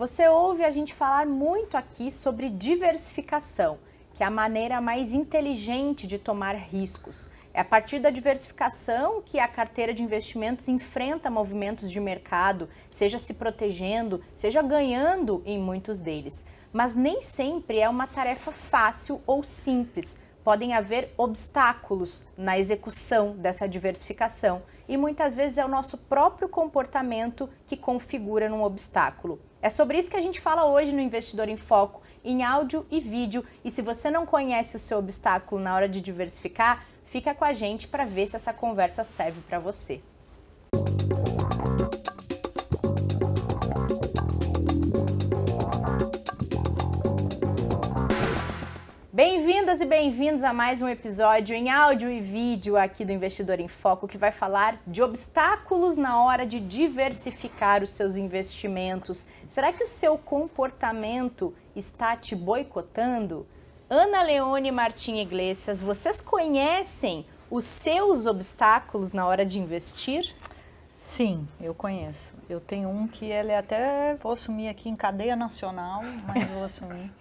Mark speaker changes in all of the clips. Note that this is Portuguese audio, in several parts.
Speaker 1: Você ouve a gente falar muito aqui sobre diversificação, que é a maneira mais inteligente de tomar riscos. É a partir da diversificação que a carteira de investimentos enfrenta movimentos de mercado, seja se protegendo, seja ganhando em muitos deles. Mas nem sempre é uma tarefa fácil ou simples. Podem haver obstáculos na execução dessa diversificação e muitas vezes é o nosso próprio comportamento que configura um obstáculo. É sobre isso que a gente fala hoje no Investidor em Foco, em áudio e vídeo. E se você não conhece o seu obstáculo na hora de diversificar, fica com a gente para ver se essa conversa serve para você. Bem-vindas e bem-vindos a mais um episódio em áudio e vídeo aqui do Investidor em Foco, que vai falar de obstáculos na hora de diversificar os seus investimentos. Será que o seu comportamento está te boicotando? Ana Leone Martim Iglesias, vocês conhecem os seus obstáculos na hora de investir? Sim, eu conheço. Eu tenho um que ele até vou assumir
Speaker 2: aqui em cadeia nacional, mas vou assumir.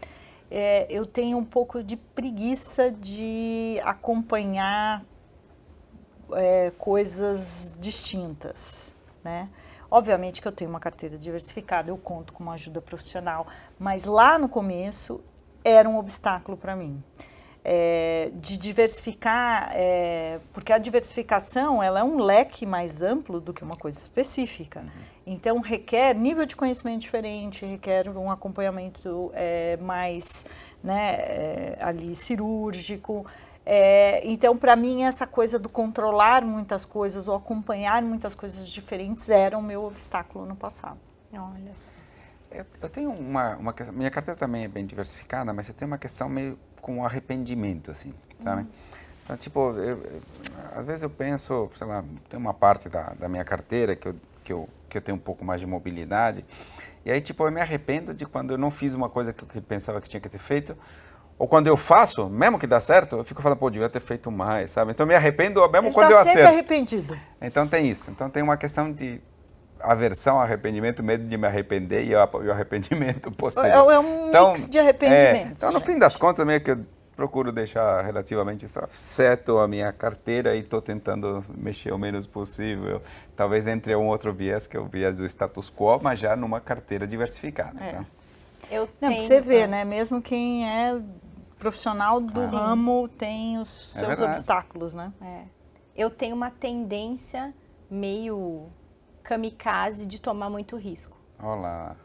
Speaker 2: é, eu tenho um pouco de preguiça de acompanhar é, coisas distintas, né? Obviamente que eu tenho uma carteira diversificada, eu conto com uma ajuda profissional, mas lá no começo era um obstáculo para mim é, de diversificar, é, porque a diversificação ela é um leque mais amplo do que uma coisa específica. Uhum. Então requer nível de conhecimento diferente, requer um acompanhamento é, mais né, é, ali cirúrgico. É, então, para mim, essa coisa do controlar muitas coisas ou acompanhar muitas coisas diferentes era o meu obstáculo no passado. Olha só.
Speaker 3: Eu, eu tenho uma, uma questão, minha carteira também é bem diversificada, mas eu tenho uma questão meio com arrependimento, assim, sabe? Uhum. Então, tipo, eu, às vezes eu penso, sei lá, tem uma parte da, da minha carteira que eu, que, eu, que eu tenho um pouco mais de mobilidade, e aí, tipo, eu me arrependo de quando eu não fiz uma coisa que eu pensava que tinha que ter feito, ou quando eu faço, mesmo que dá certo, eu fico falando, pô, devia ter feito mais, sabe? Então me arrependo mesmo Ele quando tá eu acerto. sempre
Speaker 2: arrependido.
Speaker 3: Então tem isso. Então tem uma questão de aversão, arrependimento, medo de me arrepender e o arrependimento posterior. É, é um então, mix de arrependimentos. É, então, no fim das contas, meio que eu procuro deixar relativamente certo a minha carteira e estou tentando mexer o menos possível. Talvez entre um outro viés, que é o viés do status quo, mas já numa carteira diversificada.
Speaker 2: É. Tá? Eu Não, você vê, né? Mesmo quem é profissional do ramo
Speaker 1: tem os é
Speaker 2: seus é obstáculos,
Speaker 1: né? É. Eu tenho uma tendência meio kamikaze de tomar muito risco. Olá.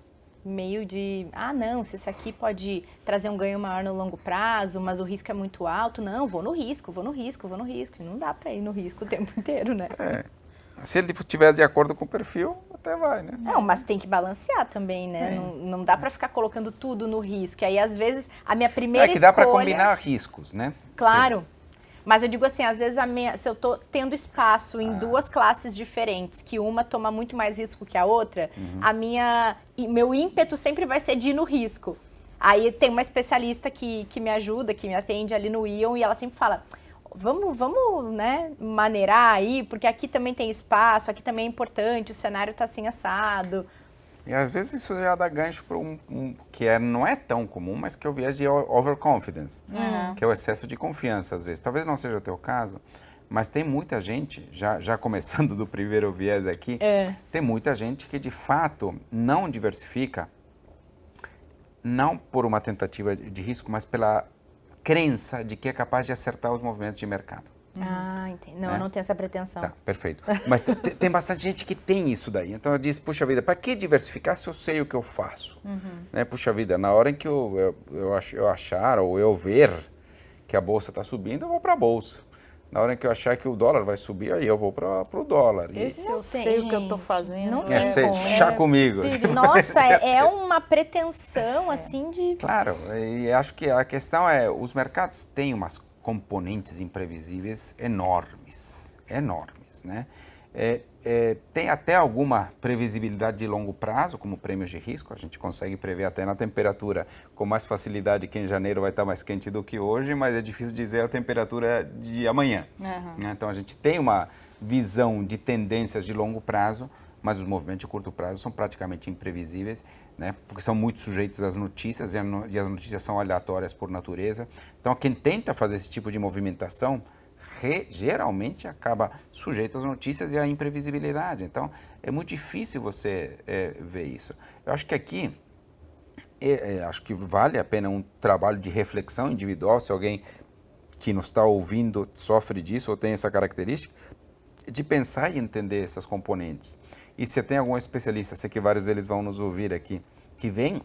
Speaker 1: Meio de, ah, não, se isso aqui pode trazer um ganho maior no longo prazo, mas o risco é muito alto, não, vou no risco, vou no risco, vou no risco. Não dá para ir no risco o tempo inteiro, né? É.
Speaker 3: Se ele estiver de acordo com o perfil,
Speaker 1: até vai, né? Não, é, mas tem que balancear também, né? Não, não dá para ficar colocando tudo no risco. E aí, às vezes, a minha primeira escolha... É que dá escolha... para combinar
Speaker 3: riscos, né?
Speaker 1: Claro. Mas eu digo assim, às vezes minha, se eu estou tendo espaço em ah. duas classes diferentes, que uma toma muito mais risco que a outra, uhum. a minha meu ímpeto sempre vai ser de ir no risco. Aí tem uma especialista que, que me ajuda, que me atende ali no Ion, e ela sempre fala: vamos, vamos, né, maneirar aí, porque aqui também tem espaço, aqui também é importante, o cenário está assim assado.
Speaker 3: E às vezes isso já dá gancho para um, um, que é, não é tão comum, mas que é o viés de overconfidence, uhum. É. que é o excesso de confiança às vezes. Talvez não seja o teu caso, mas tem muita gente, já, já começando do primeiro viés aqui, é. tem muita gente que de fato não diversifica, não por uma tentativa de risco, mas pela crença de que é capaz de acertar os movimentos de mercado.
Speaker 1: Uhum. Ah, entendi. Não, eu é. não tenho essa pretensão. Tá,
Speaker 3: perfeito. Mas tem bastante gente que tem isso daí. Então eu disse, puxa vida, para que diversificar se eu sei o que eu faço? Uhum. Né? Puxa vida, na hora em que eu, eu, eu achar ou eu ver que a bolsa está subindo, eu vou para a bolsa. Na hora que eu achar que o dólar vai subir, aí eu vou para o dólar. Esse e...
Speaker 1: eu sei tem, o gente. que eu estou fazendo. Não né? é, sei, chá é, comigo. Nossa, é, é uma pretensão, assim, de... Claro,
Speaker 3: e acho que a questão é, os mercados têm umas componentes imprevisíveis enormes, enormes, né? É, é, tem até alguma previsibilidade de longo prazo, como prêmios de risco, a gente consegue prever até na temperatura com mais facilidade que em janeiro vai estar mais quente do que hoje, mas é difícil dizer a temperatura de amanhã. Uhum. Então a gente tem uma visão de tendências de longo prazo, mas os movimentos de curto prazo são praticamente imprevisíveis, né? porque são muito sujeitos às notícias e as notícias são aleatórias por natureza. Então, quem tenta fazer esse tipo de movimentação re, geralmente acaba sujeito às notícias e à imprevisibilidade. Então, é muito difícil você é, ver isso. Eu acho que aqui é, é, acho que vale a pena um trabalho de reflexão individual, se alguém que nos está ouvindo sofre disso ou tem essa característica, de pensar e entender essas componentes. E se tem algum especialista, sei que vários deles vão nos ouvir aqui, que vem,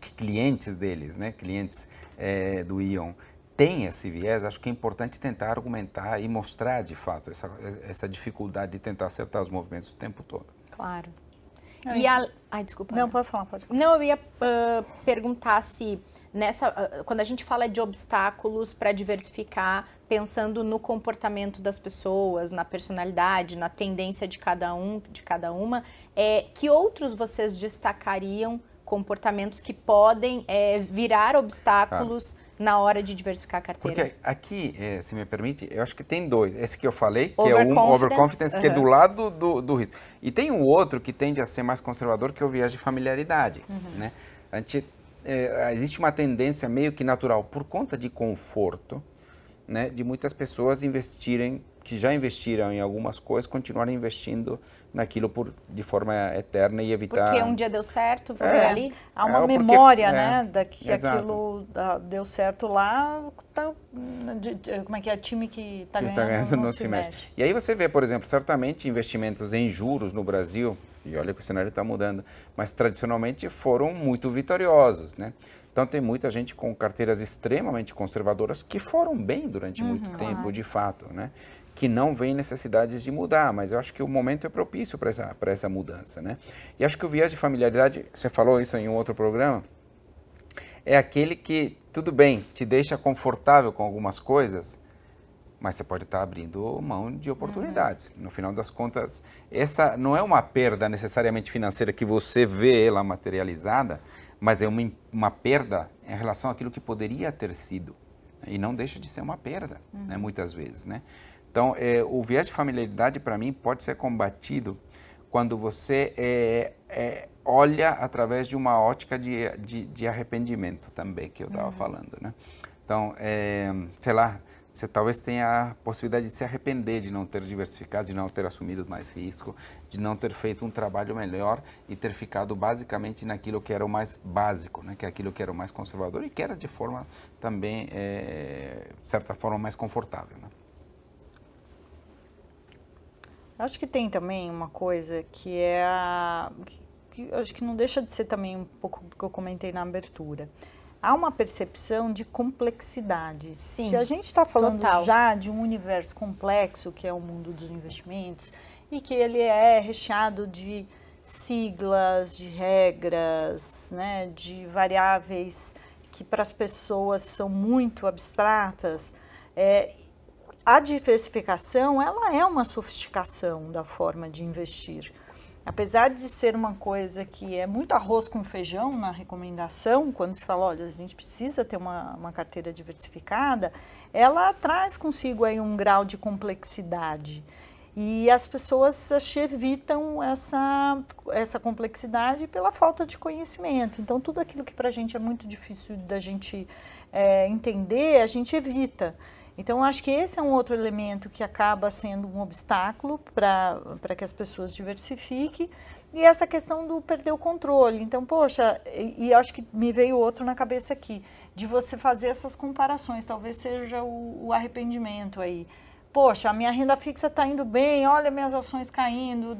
Speaker 3: que clientes deles, né, clientes é, do Ion, tem esse viés, acho que é importante tentar argumentar e mostrar de fato essa, essa dificuldade de tentar acertar os movimentos o tempo todo.
Speaker 1: Claro. É. E a... Ai, desculpa. Não, pode falar, pode falar. Não, eu ia uh, perguntar se nessa, ah, quando a gente fala de obstáculos para diversificar, pensando no comportamento das pessoas, na personalidade, na tendência de cada um, de cada uma, é, que outros vocês destacariam comportamentos que podem é, virar obstáculos tá. na hora de diversificar a carteira? Porque
Speaker 3: aqui, é, se me permite, eu acho que tem dois. Esse que eu falei, que é um overconfidence, uhum. que é do lado do, do risco. E tem o outro que tende a ser mais conservador, que é o viés de familiaridade. Uhum. Né? A gente é, existe uma tendência meio que natural, por conta de conforto, né, de muitas pessoas investirem, que já investiram em algumas coisas, continuarem investindo naquilo por, de forma eterna e evitar. Porque um
Speaker 1: dia deu certo, vou é, ali. Há uma é, memória, porque, é, né, da que exato. aquilo da, deu certo lá, tá,
Speaker 2: de, de, como é que é? Time que está tá ganhando, tá ganhando não, não se mexe. mexe.
Speaker 3: E aí você vê, por exemplo, certamente investimentos em juros no Brasil e olha que o cenário está mudando. Mas tradicionalmente foram muito vitoriosos, né? Então tem muita gente com carteiras extremamente conservadoras que foram bem durante uhum, muito tempo, claro. de fato, né? Que não vem necessidades de mudar, mas eu acho que o momento é propício para essa, essa mudança, né? E acho que o viés de familiaridade, você falou isso em um outro programa, é aquele que, tudo bem, te deixa confortável com algumas coisas, mas você pode estar abrindo mão de uhum. oportunidades. Uhum. No final das contas, essa não é uma perda necessariamente financeira que você vê ela materializada, mas é uma, uma perda em relação àquilo que poderia ter sido. E não deixa de ser uma perda, né, uhum. né, muitas vezes. Né? Então, é, o viés de familiaridade, para mim, pode ser combatido quando você é, é, olha através de uma ótica de, de, de arrependimento também, que eu estava uhum. falando. Né? Então, é, sei lá, você talvez tenha a possibilidade de se arrepender de não ter diversificado, de não ter assumido mais risco, de não ter feito um trabalho melhor e ter ficado basicamente naquilo que era o mais básico, né? que é aquilo que era o mais conservador e que era de forma também, é, eh, de certa forma, mais confortável. Né?
Speaker 2: Acho que tem também uma coisa que é a, que, que acho que não deixa de ser também um pouco o que eu comentei na abertura há uma percepção de complexidade. Sim, Se a gente está falando total. já de um universo complexo, que é o mundo dos investimentos, e que ele é recheado de siglas, de regras, né, de variáveis que para as pessoas são muito abstratas, é, a diversificação ela é uma sofisticação da forma de investir apesar de ser uma coisa que é muito arroz com feijão na recomendação, quando se fala, olha, a gente precisa ter uma, uma carteira diversificada, ela traz consigo aí um grau de complexidade. E as pessoas evitam essa, essa complexidade pela falta de conhecimento. Então, tudo aquilo que para a gente é muito difícil da gente é, entender, a gente evita. Então, acho que esse é um outro elemento que acaba sendo um obstáculo para que as pessoas diversifiquem. E essa questão do perder o controle. Então, poxa, e, e, acho que me veio outro na cabeça aqui, de você fazer essas comparações, talvez seja o, o arrependimento aí. Poxa, a minha renda fixa está indo bem, olha minhas ações caindo.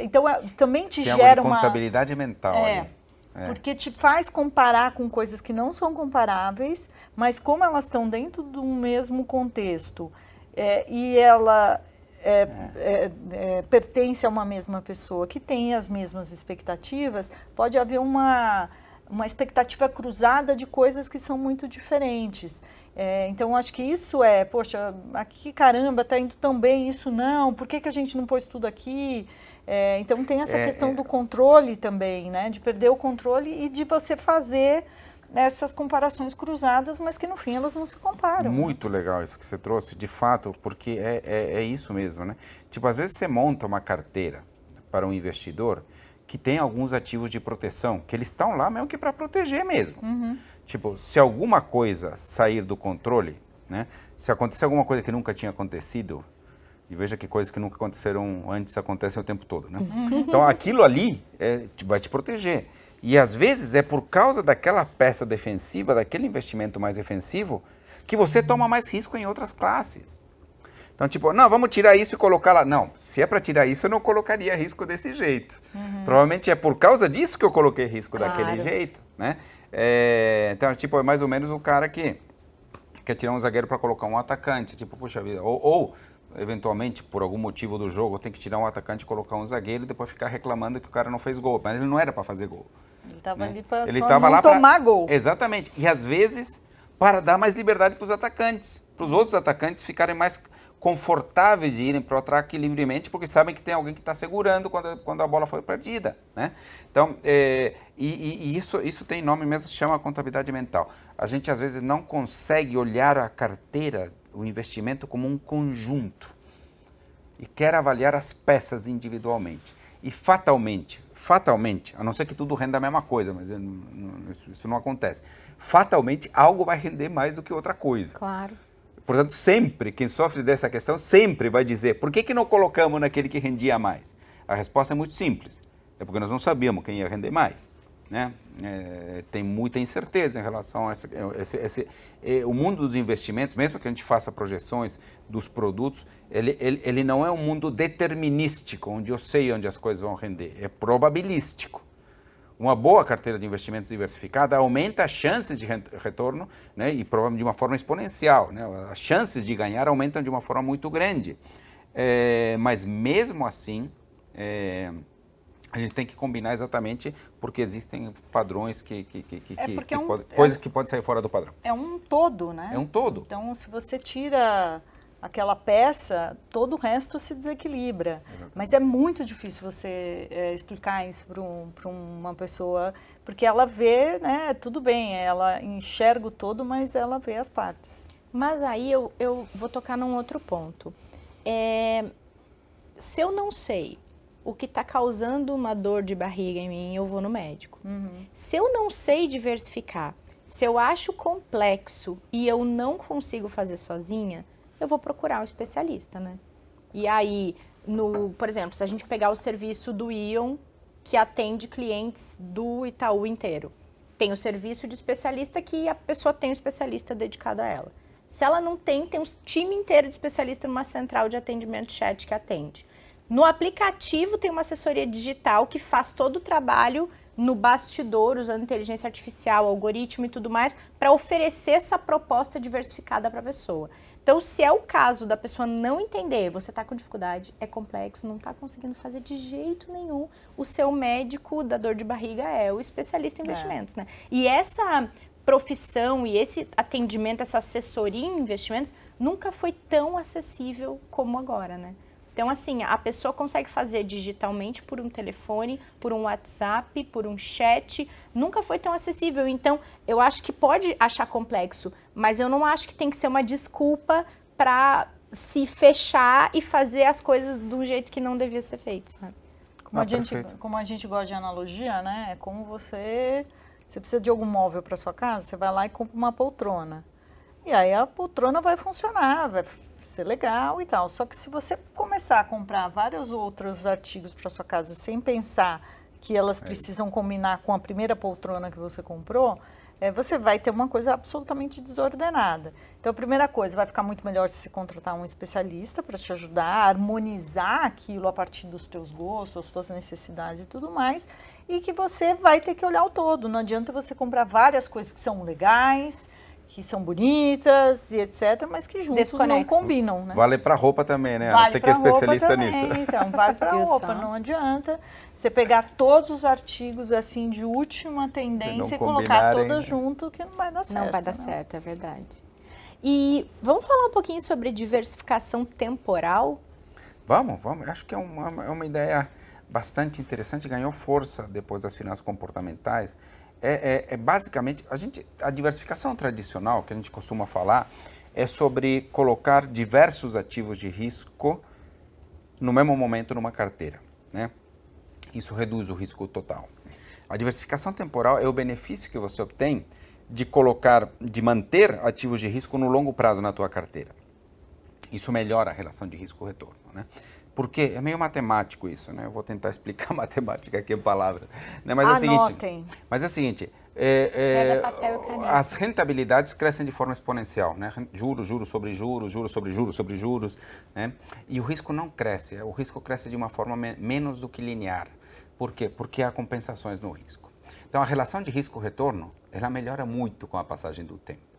Speaker 2: Então, é, também te Tem gera uma... contabilidade
Speaker 3: mental é. ali.
Speaker 2: É. Porque te faz comparar com coisas que não são comparáveis, mas como elas estão dentro do mesmo contexto é, e ela é, é. é, é pertence a uma mesma pessoa que tem as mesmas expectativas, pode haver uma, uma expectativa cruzada de coisas que são muito diferentes. É, então, acho que isso é, poxa, aqui caramba, está indo tão bem, isso não, por que, que a gente não pôs tudo aqui? É, então, tem essa é, é, questão do controle também, né? De perder o controle e de você fazer essas comparações cruzadas, mas que no fim elas não se comparam. Muito
Speaker 3: né? legal isso que você trouxe, de fato, porque é, é, é, isso mesmo, né? Tipo, às vezes você monta uma carteira para um investidor que tem alguns ativos de proteção, que eles estão lá mesmo que para proteger mesmo. Uhum. Tipo, se alguma coisa sair do controle, né? Se acontecer alguma coisa que nunca tinha acontecido, e veja que coisas que nunca aconteceram antes acontecem o tempo todo, né? Uhum. Então aquilo ali é, vai te proteger. E às vezes é por causa daquela peça defensiva, daquele investimento mais defensivo, que você uhum. toma mais risco em outras classes. Então, tipo, não, vamos tirar isso e colocar lá. Não, se é para tirar isso, eu não colocaria risco desse jeito. Uhum. Provavelmente é por causa disso que eu coloquei risco claro. daquele jeito, né? É, então, tipo, é mais ou menos o cara que quer é tirar um zagueiro para colocar um atacante. Tipo, puxa vida. Ou, ou, eventualmente, por algum motivo do jogo, tem que tirar um atacante e colocar um zagueiro e depois ficar reclamando que o cara não fez gol. Mas ele não era para fazer gol.
Speaker 2: Ele estava né? ali para tomar pra... gol.
Speaker 3: Exatamente. E às vezes, para dar mais liberdade para os atacantes. Para os outros atacantes ficarem mais confortáveis de irem para o ataque livremente, porque sabem que tem alguém que está segurando quando, quando a bola foi perdida. Né? Então, é, e, e, isso, isso tem nome mesmo, se chama contabilidade mental. A gente às vezes não consegue olhar a carteira, o investimento, como um conjunto e quer avaliar as peças individualmente. E fatalmente, fatalmente, a não ser que tudo renda a mesma coisa, mas eh, isso não acontece, fatalmente algo vai render mais do que outra coisa. Claro. Portanto, sempre, quem sofre dessa questão sempre vai dizer: por que, que não colocamos naquele que rendia mais? A resposta é muito simples: é porque nós não sabíamos quem ia render mais. Né? É, tem muita incerteza em relação a é, esse, esse é, o mundo dos investimentos, mesmo que a gente faça projeções dos produtos, ele, ele, ele não é um mundo determinístico, onde eu sei onde as coisas vão render, é probabilístico uma boa carteira de investimentos diversificada aumenta as chances de retorno né, e provavelmente de uma forma exponencial. Né? As chances de ganhar aumentam de uma forma muito grande. É, mas mesmo assim, é, a gente tem que combinar exatamente porque existem padrões que, que, que, que, é que é um, pode, é coisas que podem sair fora do padrão.
Speaker 2: É um todo, né? É um todo. Então, se você tira aquela peça, todo o resto se desequilibra. Exatamente. Mas é muito difícil você é, explicar isso para um, uma pessoa, porque ela vê, né, tudo bem, ela enxerga o todo, mas ela vê as partes. Mas
Speaker 1: aí eu, eu vou tocar num outro ponto. É, se eu não sei o que está causando uma dor de barriga em mim, eu vou no médico. Uhum. Se eu não sei diversificar, se eu acho complexo e eu não consigo fazer sozinha, eu vou procurar um especialista, né? E aí, no, por exemplo, se a gente pegar o serviço do Ion, que atende clientes do Itaú inteiro, tem o serviço de especialista que a pessoa tem um especialista dedicado a ela. Se ela não tem, tem um time inteiro de especialista numa central de atendimento chat que atende. No aplicativo tem uma assessoria digital que faz todo o trabalho no bastidor, usando inteligência artificial, algoritmo e tudo mais, para oferecer essa proposta diversificada para a pessoa. Então, se é o caso da pessoa não entender, você está com dificuldade, é complexo, não está conseguindo fazer de jeito nenhum, o seu médico da dor de barriga é o especialista em é. investimentos, é. né? E essa profissão e esse atendimento, essa assessoria em investimentos nunca foi tão acessível como agora, né? Então, assim, a pessoa consegue fazer digitalmente por um telefone, por um WhatsApp, por um chat. Nunca foi tão acessível. Então, eu acho que pode achar complexo, mas eu não acho que tem que ser uma desculpa para se fechar e fazer as coisas de um jeito que não devia ser feito, sabe?
Speaker 2: Como, ah, a, gente, como a gente gosta de analogia,
Speaker 1: né? É como você.
Speaker 2: Você precisa de algum móvel para sua casa, você vai lá e compra uma poltrona. E aí a poltrona vai funcionar, vai ser legal e tal. Só que se você começar a comprar vários outros artigos para sua casa sem pensar que elas é. precisam combinar com a primeira poltrona que você comprou, é, você vai ter uma coisa absolutamente desordenada. Então, a primeira coisa, vai ficar muito melhor se você contratar um especialista para te ajudar a harmonizar aquilo a partir dos teus gostos, suas necessidades e tudo mais, e que você vai ter que olhar o todo. Não adianta você comprar várias coisas que são legais, que são bonitas e etc, mas que juntos não combinam, né?
Speaker 3: Vale para roupa também, né? Vale Você que é especialista também, nisso.
Speaker 2: Então, vale para roupa, não adianta você pegar todos os artigos assim de última tendência e colocar todas né?
Speaker 1: junto que não vai dar certo. Não vai dar não. Né? certo, é verdade. E vamos falar um pouquinho sobre diversificação temporal?
Speaker 3: Vamos, vamos. Acho que é uma, é uma ideia bastante interessante, ganhou força depois das finanças comportamentais é, é, é basicamente a gente a diversificação tradicional que a gente costuma falar é sobre colocar diversos ativos de risco no mesmo momento numa carteira, né? Isso reduz o risco total. A diversificação temporal é o benefício que você obtém de colocar, de manter ativos de risco no longo prazo na tua carteira. Isso melhora a relação de risco-retorno, né? Porque é meio matemático isso, né? Eu vou tentar explicar matemática aqui em palavras. Né? Mas, é seguinte, mas é o seguinte, é, é, as rentabilidades crescem de forma exponencial, né? Juros, juros sobre juros, juros sobre juros sobre juros, né? E o risco não cresce, o risco cresce de uma forma me menos do que linear. Por quê? Porque há compensações no risco. Então, a relação de risco-retorno, ela melhora muito com a passagem do tempo.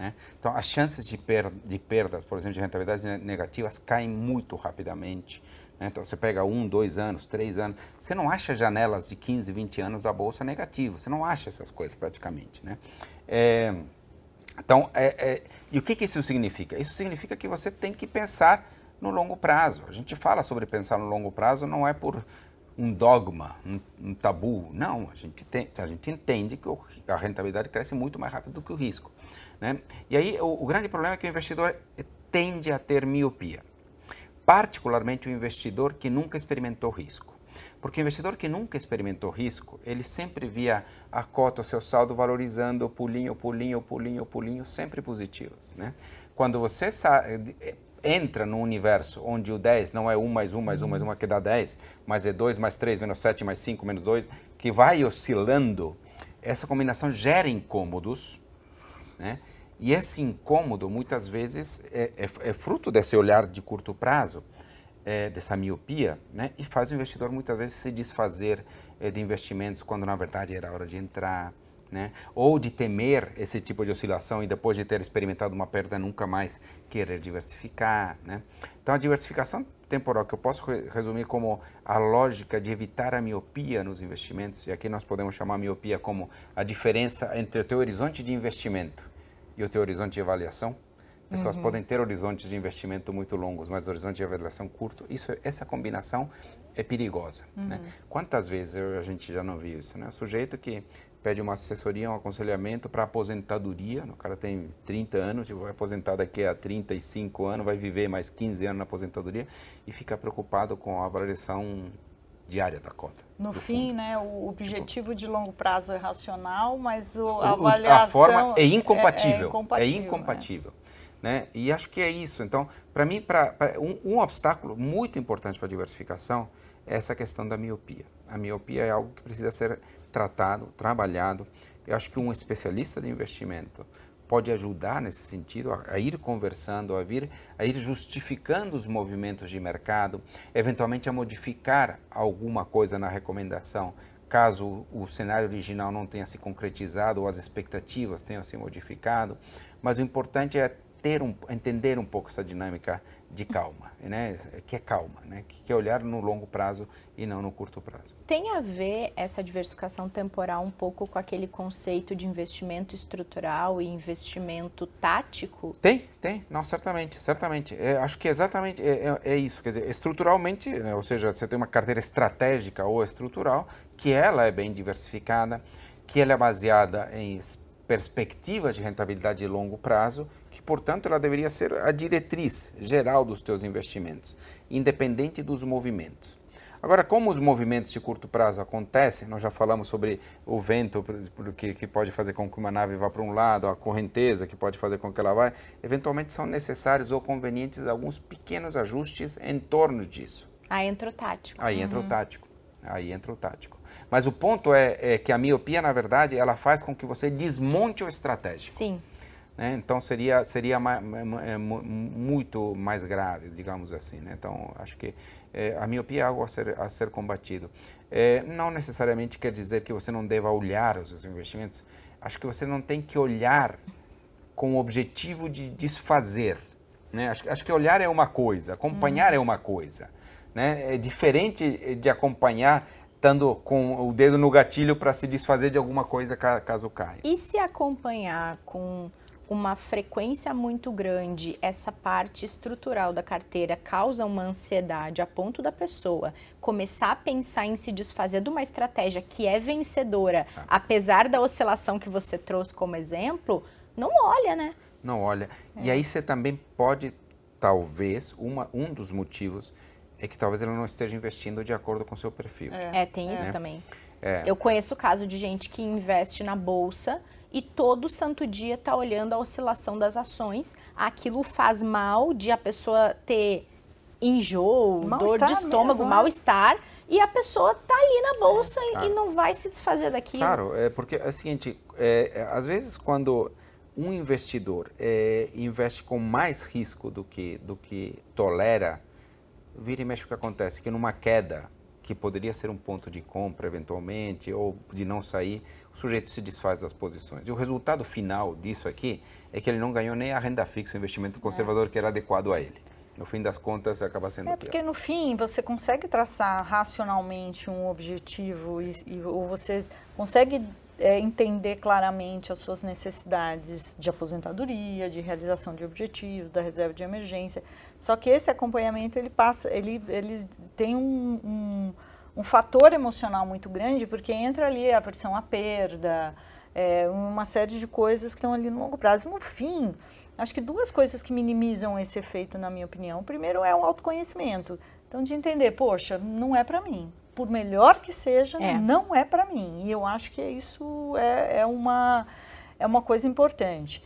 Speaker 3: Né? Então, as chances de, per de perdas, por exemplo, de rentabilidades negativas, caem muito rapidamente. Né? Então, você pega um, dois anos, três anos, você não acha janelas de 15, 20 anos a bolsa negativa, você não acha essas coisas praticamente. Né? É, então, é, é, e o que, que isso significa? Isso significa que você tem que pensar no longo prazo. A gente fala sobre pensar no longo prazo, não é por um dogma, um, um, tabu. Não, a gente, tem, a gente entende que a rentabilidade cresce muito mais rápido do que o risco. Né? E aí o, o grande problema é que o investidor tende a ter miopia, particularmente o investidor que nunca experimentou risco. Porque o investidor que nunca experimentou risco, ele sempre via a cota, o seu saldo valorizando, pulinho, pulinho, pulinho, pulinho, sempre positivas. Né? Quando você entra num universo onde o 10 não é 1 mais 1 mais 1 mais 1 é que dá 10, mas é 2 mais 3 menos 7 mais 5 menos 2, que vai oscilando, essa combinação gera incômodos, né? E esse incômodo, muitas vezes, é, é, é fruto desse olhar de curto prazo, é, dessa miopia, né? e faz o investidor muitas vezes se desfazer é, de investimentos quando na verdade era hora de entrar. Né? Ou de temer esse tipo de oscilação e depois de ter experimentado uma perda nunca mais querer diversificar, né? Então a diversificação temporal que eu posso resumir como a lógica de evitar a miopia nos investimentos e aqui nós podemos chamar a miopia como a diferença entre o teu horizonte de investimento e o teu horizonte de avaliação. Pessoas uhum. podem ter horizontes de investimento muito longos, mas horizonte de avaliação curto. Isso, essa combinação é perigosa. Né? Uhum. Né? Quantas vezes eu, a gente já não viu isso? Né? O sujeito que pede uma assessoria, um aconselhamento para aposentadoria, o cara tem 30 anos, vai aposentar daqui a 35 anos, vai viver mais 15 anos na aposentadoria e fica preocupado com a avaliação diária da cota.
Speaker 2: No fim, fundo. né, o tipo objetivo de longo prazo é racional, mas o, a avaliação... A forma é incompatível. É, é incompatível. É incompatível
Speaker 3: né? né? E acho que é isso. Então, para mim, pra, pra um, um obstáculo muito importante para a diversificação é essa questão da miopia. A miopia é algo que precisa ser tratado, trabalhado. Eu acho que um especialista de investimento pode ajudar nesse sentido a, a, ir conversando, a, vir, a ir justificando os movimentos de mercado, eventualmente a modificar alguma coisa na recomendação, caso o cenário original não tenha se concretizado ou as expectativas tenham se modificado. Mas o importante é ter um, entender um pouco essa dinâmica de calma, né? que é calma, né? que é olhar no longo prazo e não no curto prazo.
Speaker 1: Tem a ver essa diversificação temporal um pouco com aquele conceito de investimento estrutural e investimento tático? Tem,
Speaker 3: tem, não, certamente, certamente. É, acho que é exatamente é, é, é, isso, quer dizer, estruturalmente, né? ou seja, você tem uma carteira estratégica ou estrutural, que ela é bem diversificada, que ela é baseada em perspectivas de rentabilidade de longo prazo que, portanto, ela deveria ser a diretriz geral dos teus investimentos, independente dos movimentos. Agora, como os movimentos de curto prazo acontecem, nós já falamos sobre o vento que, que pode fazer com que uma nave vá para um lado, a correnteza que pode fazer com que ela vá, eventualmente são necessários ou convenientes alguns pequenos ajustes em torno disso.
Speaker 1: Aí entra o tático. Aí uhum. entra o uhum.
Speaker 3: tático. Aí entra o tático. Mas o ponto é, é que a miopia, na verdade, ela faz com que você desmonte o estratégico. Sim. Né? Então seria seria ma, ma, é, muito mais grave, digamos assim. Né? Então acho que é, a miopia é algo a ser, a ser combatido. É, não necessariamente quer dizer que você não deva olhar os seus investimentos. Acho que você não tem que olhar com o objetivo de desfazer. Né? Acho, acho, que olhar é uma coisa, acompanhar hum. é uma coisa. Né? É diferente de acompanhar estando com o dedo no gatilho para se desfazer de alguma coisa caso caia.
Speaker 1: E se acompanhar com uma frequência muito grande, essa parte estrutural da carteira causa uma ansiedade a ponto da pessoa começar a pensar em se desfazer de uma estratégia que é vencedora, ah. apesar da oscilação que você trouxe como exemplo, não olha, né?
Speaker 3: Não olha. É. E aí você também pode, talvez, uma, um dos motivos é que talvez ela não esteja investindo de acordo com o seu perfil. É, é tem é. isso também.
Speaker 1: É. Eu conheço o caso de gente que investe na bolsa e todo santo dia está olhando a oscilação das ações. Aquilo faz mal de a pessoa ter enjoo, mal dor de estômago, é. mal-estar, e a pessoa tá ali na bolsa é, claro. e não vai se desfazer daquilo. Claro,
Speaker 3: é porque é o seguinte, é, é, às vezes quando um investidor é, investe com mais risco do que, do que tolera, vira e mexe o que acontece, que numa queda que poderia ser um ponto de compra eventualmente ou de não sair, o sujeito se desfaz das posições. E o resultado final disso aqui é que ele não ganhou nem a renda fixa, o investimento é. conservador é. que era adequado a ele. No fim das contas, acaba sendo É porque
Speaker 2: no fim você consegue traçar racionalmente um objetivo e, e ou você consegue é, entender claramente as suas necessidades de aposentadoria, de realização de objetivos, da reserva de emergência. Só que esse acompanhamento ele passa, ele, ele tem um, um, um fator emocional muito grande, porque entra ali a pressão à perda, é, uma série de coisas que estão ali no longo prazo. No fim, acho que duas coisas que minimizam esse efeito, na minha opinião. O primeiro é o autoconhecimento. Então, de entender, poxa, não é para mim por melhor que seja, é. não é para mim. E eu acho que isso é, é, uma, é uma coisa importante.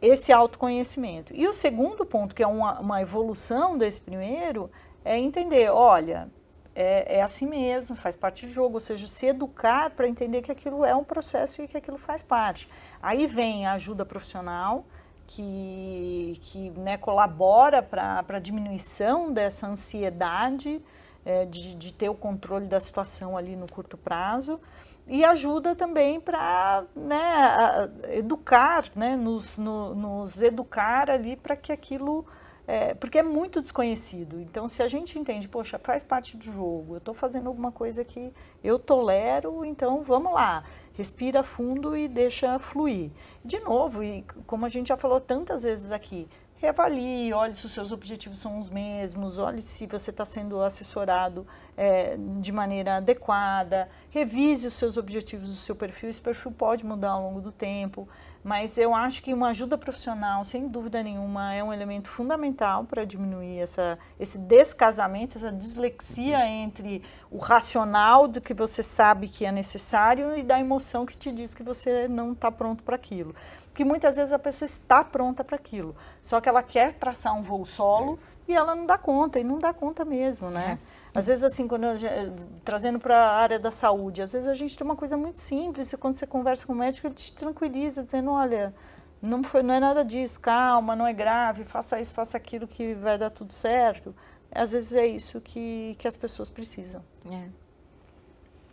Speaker 2: Esse autoconhecimento. E o segundo ponto, que é uma, uma evolução desse primeiro, é entender, olha, é, é, assim mesmo, faz parte do jogo, ou seja, se educar para entender que aquilo é um processo e que aquilo faz parte. Aí vem a ajuda profissional, que, que né, colabora para a diminuição dessa ansiedade, é, de, de, ter o controle da situação ali no curto prazo e ajuda também para né, educar, né, nos, no, nos educar ali para que aquilo, é, porque é muito desconhecido. Então, se a gente entende, poxa, faz parte do jogo, eu estou fazendo alguma coisa que eu tolero, então vamos lá, respira fundo e deixa fluir. De novo, e como a gente já falou tantas vezes aqui, reavalie, olhe se os seus objetivos são os mesmos, olhe se você está sendo assessorado é, de maneira adequada, revise os seus objetivos do seu perfil. Esse perfil pode mudar ao longo do tempo, mas eu acho que uma ajuda profissional, sem dúvida nenhuma, é um elemento fundamental para diminuir essa, esse descasamento, essa dislexia entre o racional do que você sabe que é necessário e da emoção que te diz que você não está pronto para aquilo que muitas vezes a pessoa está pronta para aquilo, só que ela quer traçar um voo solo é e ela não dá conta, e não dá conta mesmo, né? É. Às vezes, assim, quando eh, trazendo para a área da saúde, às vezes a gente tem uma coisa muito simples, e quando você conversa com o médico, ele te tranquiliza, dizendo, olha, não, foi, não é nada disso, calma, não é grave, faça isso, faça aquilo que vai dar tudo certo. Às vezes é isso que, que as pessoas precisam.
Speaker 1: É.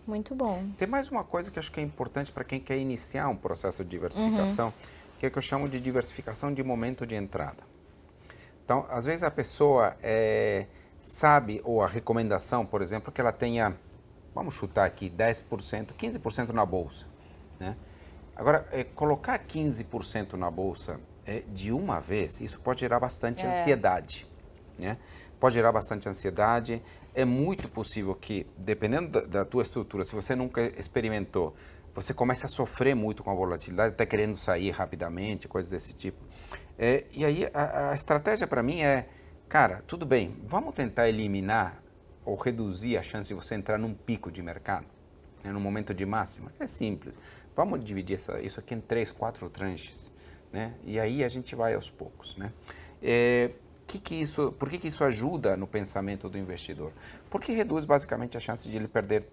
Speaker 1: Muito bom.
Speaker 3: Tem mais uma coisa que acho que é importante para quem quer iniciar um processo de diversificação. Uhum que é que eu chamo de diversificação de momento de entrada. Então, às vezes a pessoa é, sabe, ou a recomendação, por exemplo, que ela tenha, vamos chutar aqui, 10%, 15% na bolsa. Né? Agora, é, colocar 15% na bolsa é, de uma vez, isso pode gerar bastante é. ansiedade. Né? Pode gerar bastante ansiedade. É muito possível que, dependendo da, da tua estrutura, se você nunca experimentou, você começa a sofrer muito com a volatilidade, até tá querendo sair rapidamente, coisas desse tipo. É, e aí a, a estratégia para mim é, cara, tudo bem, vamos tentar eliminar ou reduzir a chance de você entrar num pico de mercado, né, num momento de máxima. É simples. Vamos dividir essa, isso aqui em três, quatro tranches, né? E aí a gente vai aos poucos, né? É, que que isso, por que, que isso ajuda no pensamento do investidor? Porque reduz basicamente a chance de ele perder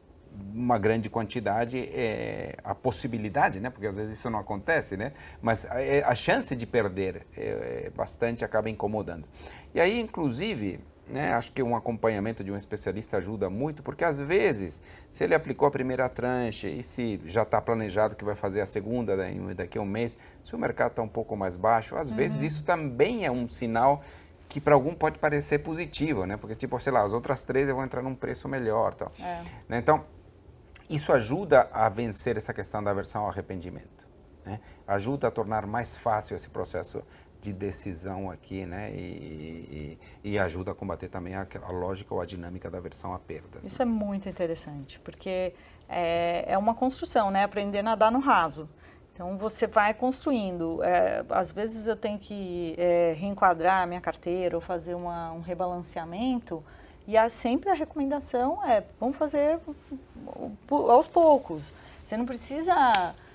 Speaker 3: uma grande quantidade é, a possibilidade, né? Porque às vezes isso não acontece, né? Mas a, é, é, a chance de perder é, é, bastante acaba incomodando. E aí, inclusive, né, acho que um acompanhamento de um especialista ajuda muito, porque às vezes, se ele aplicou a primeira tranche e se já está planejado que vai fazer a segunda daqui a um mês, se o mercado está um pouco mais baixo, às uhum. vezes isso também é um sinal que para algum pode parecer positivo, né? Porque tipo, sei lá, as outras três eu vou entrar num preço melhor, tal. É. Né? Então, isso ajuda a vencer essa questão da aversão ao arrependimento, né? ajuda a tornar mais fácil esse processo de decisão aqui, né? E, e, e ajuda a combater também a, a, lógica ou a dinâmica da aversão à perda.
Speaker 2: Isso né? é muito interessante, porque é, é, uma construção, né? Aprender a nadar no raso. Então você vai construindo. É, às vezes eu tenho que é, reenquadrar a minha carteira ou fazer uma, um rebalanceamento e a sempre a recomendação é, vamos fazer aos poucos. Você não precisa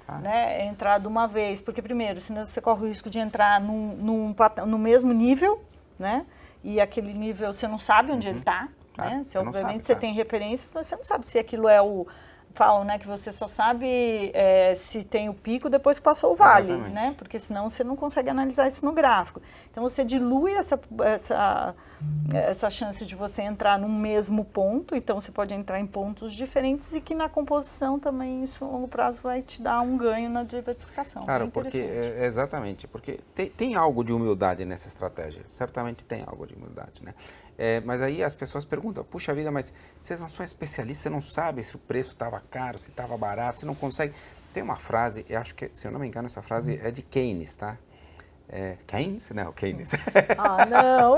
Speaker 2: ah. né, entrar de uma vez, porque primeiro, senão você corre o risco de entrar num, num, no mesmo nível, né? E aquele nível você não sabe onde uhum. ele está, claro, tá. né? Você, você obviamente sabe, você tá. tem referências, mas você não sabe se aquilo é o falam, né, que você só sabe é, se tem o pico depois que passou o vale, Exatamente. né? Porque senão você não consegue analisar isso no gráfico. Então você dilui essa, essa essa chance de você entrar num mesmo ponto, então você pode entrar em pontos diferentes e que na composição também isso a longo prazo vai te dar um ganho na diversificação. Claro, é porque é,
Speaker 3: exatamente, porque tem, tem, algo de humildade nessa estratégia, certamente tem algo de humildade, né? É, mas aí as pessoas perguntam, puxa vida, mas vocês não são especialistas, você não sabe se o preço estava caro, se estava barato, você não consegue. Tem uma frase, eu acho que, se eu não me engano, essa frase uhum. é de Keynes, tá? É, Keynes? Não, Keynes.
Speaker 2: Ah, não!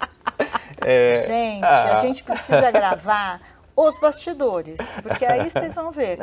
Speaker 1: é, gente, ah. a gente precisa gravar
Speaker 2: os bastidores, porque aí vocês vão ver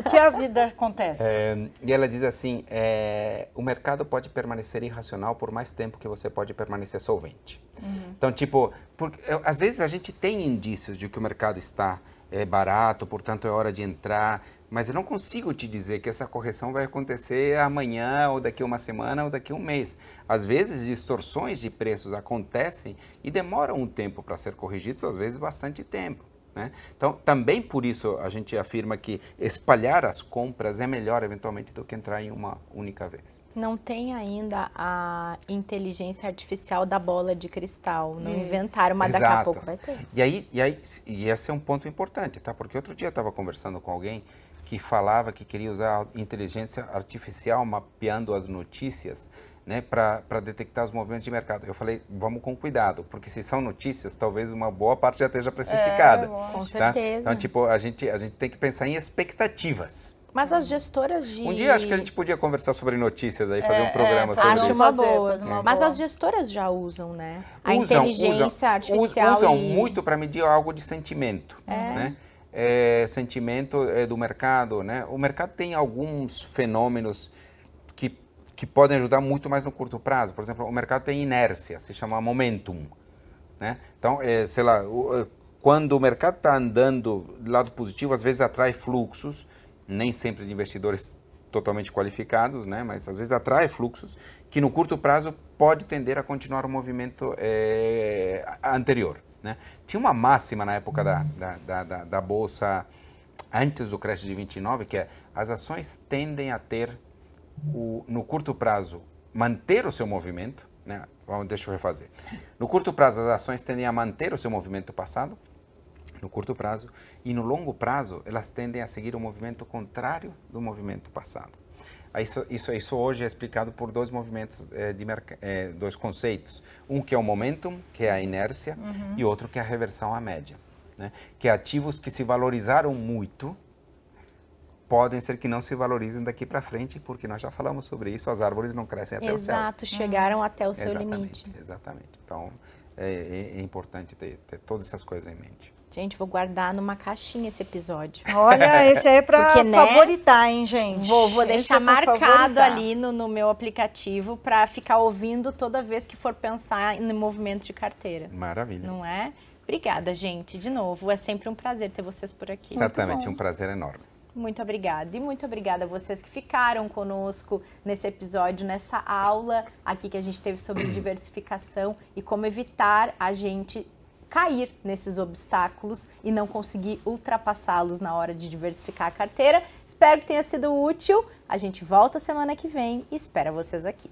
Speaker 2: o que a vida acontece.
Speaker 3: É, e ela diz assim: é, o mercado pode permanecer irracional por mais tempo que você pode permanecer solvente. Uhum. Então, tipo, porque, às vezes a gente tem indícios de que o mercado está é, barato, portanto é hora de entrar. Mas eu não consigo te dizer que essa correção vai acontecer amanhã, ou daqui a uma semana, ou daqui a um mês. Às vezes, distorções de preços acontecem e demoram um tempo para ser corrigidos, às vezes bastante tempo. Né? Então, também por isso a gente afirma que espalhar as compras é melhor eventualmente do que entrar em uma única vez.
Speaker 1: Não tem ainda a inteligência artificial da bola de cristal, não isso. inventaram, mas Exato. daqui a pouco vai ter. E
Speaker 3: aí, e aí, e esse é um ponto importante, tá? Porque outro dia eu estava conversando com alguém que falava que queria usar inteligência artificial mapeando as notícias né, para detectar os movimentos de mercado. Eu falei, vamos com cuidado, porque se são notícias, talvez uma boa parte já esteja precificada. É, tá? com certeza. Então, tipo, a gente, a gente tem que pensar em expectativas.
Speaker 1: Mas as gestoras de. Um dia acho que a gente
Speaker 3: podia conversar sobre notícias aí, fazer é, um programa é, sobre acho isso. Uma boa, uma boa. Mas
Speaker 1: as gestoras já usam, né? A usam, inteligência usam, artificial. Usam e... muito
Speaker 3: para medir algo de sentimento. É. Né? é, sentimento é, do mercado, né? O mercado tem alguns fenômenos que, que podem ajudar muito mais no curto prazo. Por exemplo, o mercado tem inércia, se chama momentum, né? Então, é, sei lá, o, é, quando o mercado está andando do lado positivo, às vezes atrai fluxos, nem sempre de investidores totalmente qualificados, né? mas às vezes atrai fluxos que no curto prazo pode tender a continuar o movimento é, anterior. Né? Tinha uma máxima na época da, da, da, da Bolsa, antes do crash de 29, que é as ações tendem a ter, o, no curto prazo, manter o seu movimento. Né? Deixa eu refazer. No curto prazo, as ações tendem a manter o seu movimento passado, no curto prazo, e no longo prazo, elas tendem a seguir o movimento contrário do movimento passado. Ah, isso, isso, isso hoje é explicado por dois movimentos, eh, de eh, dois conceitos. Um que é o momentum, que é a inércia, uhum. e outro que é a reversão à média. Né? Que ativos que se valorizaram muito podem ser que não se valorizem daqui para frente, porque nós já falamos sobre isso, as árvores não crescem até Exato, o céu. Exato,
Speaker 1: chegaram uhum. até o seu exatamente, limite.
Speaker 3: Exatamente, então é, é, é importante ter, ter todas essas coisas em mente.
Speaker 1: Gente, vou guardar numa caixinha esse episódio. Olha, esse aí é pra Porque, né, favoritar, hein, gente? Vou, vou deixar é marcado favoritar. ali no, no, meu aplicativo para ficar ouvindo toda vez que for pensar no movimento de carteira. Maravilha. Não é? Obrigada, gente, de novo. É sempre um prazer ter vocês por aqui. Certamente, um
Speaker 3: prazer enorme.
Speaker 1: Muito obrigada. E muito obrigada a vocês que ficaram conosco nesse episódio, nessa aula aqui que a gente teve sobre diversificação e como evitar a gente cair nesses obstáculos e não conseguir ultrapassá-los na hora de diversificar a carteira. Espero que tenha sido útil. A gente volta semana que vem e espera vocês aqui.